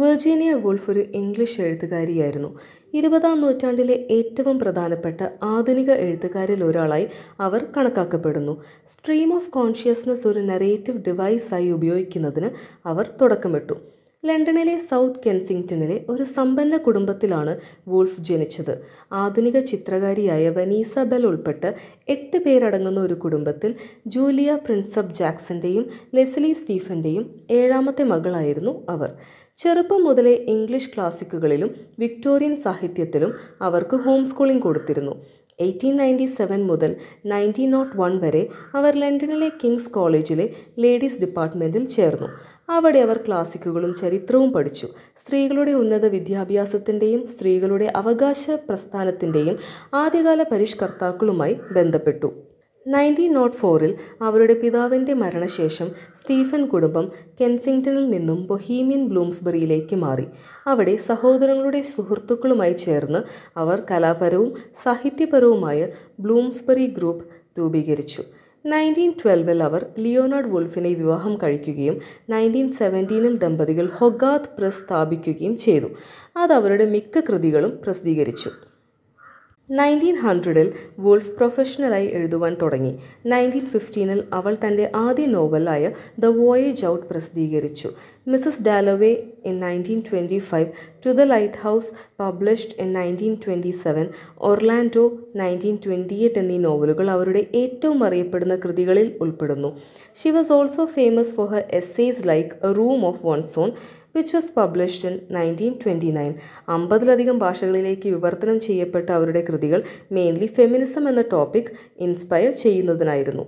Virginia Woolf ഒരു English എഴുത്തുകാരിയായിരുന്നു ഇരുപതാം നൂറ്റാണ്ടിലെ ഏറ്റവും പ്രധാനപ്പെട്ട ആധുനിക എഴുത്തുകാരിൽ ഒരാളായി അവർ കണക്കാക്കപ്പെടുന്നു സ്ട്രീം ഓഫ് കോൺഷ്യസ്നസ് ഒരു നറേറ്റീവ് ഡിവൈസായി ഉപയോഗിക്കുന്നതിന് അവർ തുടക്കമിട്ടു ലണ്ടനിലെ സൗത്ത് കെൻസിങ്ടണിലെ ഒരു സമ്പന്ന കുടുംബത്തിലാണ് വൂൾഫ് ജനിച്ചത് ആധുനിക ചിത്രകാരിയായ വനീസ ബെൽ ഉൾപ്പെട്ട് എട്ട് പേരടങ്ങുന്ന ഒരു കുടുംബത്തിൽ ജൂലിയ പ്രിൻസപ്പ് ജാക്സന്റെയും ലെസലി സ്റ്റീഫന്റെയും ഏഴാമത്തെ മകളായിരുന്നു അവർ ചെറുപ്പം മുതലേ ഇംഗ്ലീഷ് ക്ലാസിക്കുകളിലും വിക്ടോറിയൻ സാഹിത്യത്തിലും അവർക്ക് ഹോം സ്കൂളിംഗ് കൊടുത്തിരുന്നു എയ്റ്റീൻ നയൻറ്റി സെവൻ മുതൽ നയൻറ്റീൻ നോട്ട് വൺ വരെ അവർ ലണ്ടനിലെ കിങ്സ് കോളേജിലെ ലേഡീസ് ഡിപ്പാർട്ട്മെൻറ്റിൽ ചേർന്നു അവിടെ അവർ ക്ലാസിക്കുകളും ചരിത്രവും പഠിച്ചു സ്ത്രീകളുടെ ഉന്നത വിദ്യാഭ്യാസത്തിൻ്റെയും സ്ത്രീകളുടെ അവകാശ പ്രസ്ഥാനത്തിൻ്റെയും ആദ്യകാല പരിഷ്കർത്താക്കളുമായി ബന്ധപ്പെട്ടു നയൻറ്റീൻ നോട്ട് ഫോറിൽ അവരുടെ പിതാവിൻ്റെ മരണശേഷം സ്റ്റീഫൻ കുടുംബം കെൻസിംഗ്ടണിൽ നിന്നും ബൊഹീമിയൻ ബ്ലൂംസ്ബറിയിലേക്ക് മാറി അവിടെ സഹോദരങ്ങളുടെ സുഹൃത്തുക്കളുമായി ചേർന്ന് അവർ കലാപരവും സാഹിത്യപരവുമായ ബ്ലൂംസ്ബറി ഗ്രൂപ്പ് രൂപീകരിച്ചു നയൻറ്റീൻ ട്വൽവിൽ അവർ ലിയോണാർഡ് വുൾഫിനെ വിവാഹം കഴിക്കുകയും നയൻറ്റീൻ സെവൻറ്റീനിൽ ദമ്പതികൾ ഹൊഗാത്ത് പ്രസ് സ്ഥാപിക്കുകയും ചെയ്തു അത് അവരുടെ മിക്ക കൃതികളും പ്രസിദ്ധീകരിച്ചു നയൻറ്റീൻ ഹൺഡ്രഡിൽ വോൾഫ് പ്രൊഫഷണലായി എഴുതുവാൻ തുടങ്ങി നയൻറ്റീൻ ഫിഫ്റ്റീനിൽ അവൾ തൻ്റെ ആദ്യ നോവലായ ദ വോയേജ് ഔട്ട് പ്രസിദ്ധീകരിച്ചു Mrs Dalloway in nineteen twenty five to the lighthouse published in nineteen twenty seven Orlando nineteen twenty eight എന്നീ നോവലുകൾ അവരുടെ ഏറ്റവും അറിയപ്പെടുന്ന കൃതികളിൽ ഉൾപ്പെടുന്നു she was also famous for her essays like a room of one's own which was published in nineteen twenty nine അമ്പതിലധികം ഭാഷകളിലേക്ക് വിവർത്തനം ചെയ്യപ്പെട്ട അവരുടെ കൃതികൾ മെയിൻലി ഫെമിനിസം എന്ന ടോപ്പിക് ഇൻസ്പയർ ചെയ്യുന്നതിനായിരുന്നു